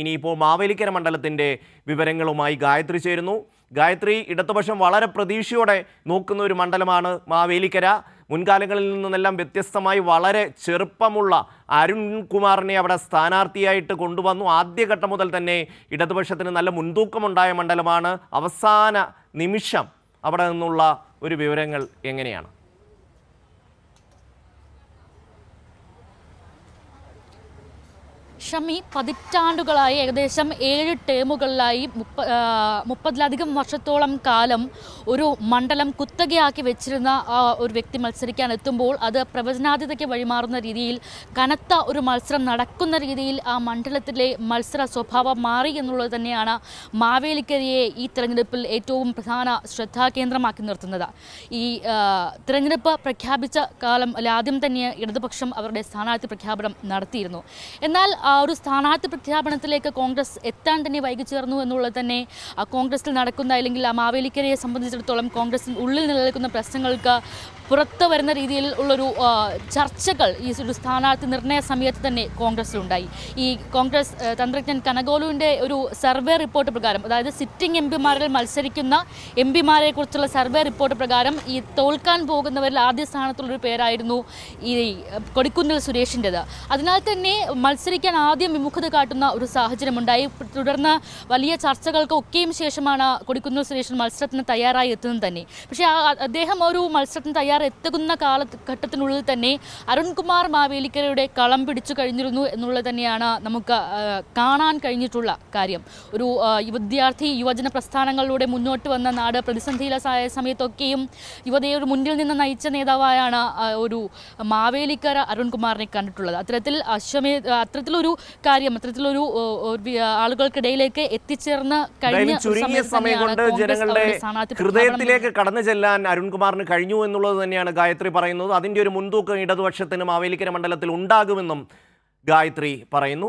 ഇനിയിപ്പോൾ മാവേലിക്കര മണ്ഡലത്തിൻ്റെ വിവരങ്ങളുമായി ഗായത്രി ചേരുന്നു ഗായത്രി ഇടതുപക്ഷം വളരെ പ്രതീക്ഷയോടെ നോക്കുന്ന ഒരു മണ്ഡലമാണ് മാവേലിക്കര മുൻകാലങ്ങളിൽ നിന്നെല്ലാം വ്യത്യസ്തമായി വളരെ ചെറുപ്പമുള്ള അരുൺകുമാറിനെ അവിടെ സ്ഥാനാർത്ഥിയായിട്ട് കൊണ്ടുവന്നു ആദ്യഘട്ടം മുതൽ തന്നെ ഇടതുപക്ഷത്തിന് നല്ല മുൻതൂക്കമുണ്ടായ മണ്ഡലമാണ് അവസാന നിമിഷം അവിടെ നിന്നുള്ള ഒരു വിവരങ്ങൾ എങ്ങനെയാണ് ഷമി പതിറ്റാണ്ടുകളായി ഏകദേശം ഏഴ് ടേമുകളിലായി മുപ്പ മുപ്പതിലധികം വർഷത്തോളം കാലം ഒരു മണ്ഡലം കുത്തകയാക്കി വെച്ചിരുന്ന ഒരു വ്യക്തി മത്സരിക്കാൻ എത്തുമ്പോൾ അത് പ്രവചനാതീതയ്ക്ക് വഴിമാറുന്ന രീതിയിൽ കനത്ത ഒരു മത്സരം നടക്കുന്ന രീതിയിൽ ആ മണ്ഡലത്തിലെ മത്സര സ്വഭാവം മാറി എന്നുള്ളത് തന്നെയാണ് മാവേലിക്കരയെ ഈ തിരഞ്ഞെടുപ്പിൽ ഏറ്റവും പ്രധാന ശ്രദ്ധാകേന്ദ്രമാക്കി നിർത്തുന്നത് ഈ തിരഞ്ഞെടുപ്പ് പ്രഖ്യാപിച്ച കാലം അല്ല ആദ്യം തന്നെ ഇടതുപക്ഷം അവരുടെ സ്ഥാനാർത്ഥി പ്രഖ്യാപനം നടത്തിയിരുന്നു എന്നാൽ ഒരു സ്ഥാനാർത്ഥി പ്രഖ്യാപനത്തിലേക്ക് കോൺഗ്രസ് എത്താൻ തന്നെ വൈകി ചേർന്നു എന്നുള്ളത് തന്നെ കോൺഗ്രസിൽ നടക്കുന്ന അല്ലെങ്കിൽ ആ മാവേലിക്കരയെ സംബന്ധിച്ചിടത്തോളം കോൺഗ്രസിൽ ഉള്ളിൽ നിലനിൽക്കുന്ന പ്രശ്നങ്ങൾക്ക് പുറത്തു വരുന്ന രീതിയിൽ ഉള്ളൊരു ചർച്ചകൾ ഈ ഒരു സ്ഥാനാർത്ഥി നിർണയ സമയത്ത് തന്നെ കോൺഗ്രസിലുണ്ടായി ഈ കോൺഗ്രസ് തന്ത്രജ്ഞൻ കനകോലുവിൻ്റെ ഒരു സർവേ റിപ്പോർട്ട് പ്രകാരം അതായത് സിറ്റിംഗ് എം പിമാരിൽ മത്സരിക്കുന്ന എം കുറിച്ചുള്ള സർവേ റിപ്പോർട്ട് പ്രകാരം ഈ തോൽക്കാൻ പോകുന്നവരിൽ ആദ്യ സ്ഥാനത്തുള്ളൊരു പേരായിരുന്നു ഈ കൊടിക്കുന്നിൽ സുരേഷിൻ്റെത് അതിനാൽ തന്നെ മത്സരിക്കാൻ ആദ്യം വിമുഖത കാട്ടുന്ന ഒരു സാഹചര്യമുണ്ടായി തുടർന്ന് വലിയ ചർച്ചകൾക്കൊക്കെയും ശേഷമാണ് കൊടിക്കുന്നിൽ സുരേഷൻ മത്സരത്തിന് തയ്യാറായി എത്തുന്നത് തന്നെ പക്ഷേ അദ്ദേഹം ഒരു മത്സരത്തിന് തയ്യാറായി എത്തുന്ന കാല ഘട്ടത്തിനുള്ളിൽ തന്നെ അരുൺകുമാർ മാവേലിക്കരയുടെ കളം പിടിച്ചു കഴിഞ്ഞിരുന്നു എന്നുള്ളത് തന്നെയാണ് നമുക്ക് കാണാൻ കഴിഞ്ഞിട്ടുള്ള കാര്യം ഒരു വിദ്യാർത്ഥി യുവജന പ്രസ്ഥാനങ്ങളിലൂടെ മുന്നോട്ട് വന്ന നാട് പ്രതിസന്ധിയിലായ സമയത്തൊക്കെയും യുവതയെ ഒരു മുന്നിൽ നിന്ന് നയിച്ച നേതാവായാണ് ഒരു മാവേലിക്കര അരുൺകുമാറിനെ കണ്ടിട്ടുള്ളത് അത്തരത്തിൽ അശ്വമേ അത്തരത്തിലൊരു കാര്യം അത്തരത്തിലൊരു ആളുകൾക്കിടയിലേക്ക് എത്തിച്ചേർന്ന് കഴിഞ്ഞ ചുരുങ്ങിയ സമയം കൊണ്ട് ജനങ്ങളുടെ ഹൃദയത്തിലേക്ക് കടന്നു ചെല്ലാൻ അരുൺകുമാറിന് കഴിഞ്ഞു എന്നുള്ളത് തന്നെയാണ് ഗായത്രി പറയുന്നത് അതിൻ്റെ ഒരു മുൻതൂക്കം ഇടതുപക്ഷത്തിനും മാവേലിക്കര മണ്ഡലത്തിൽ ഉണ്ടാകുമെന്നും ഗായത്രി പറയുന്നു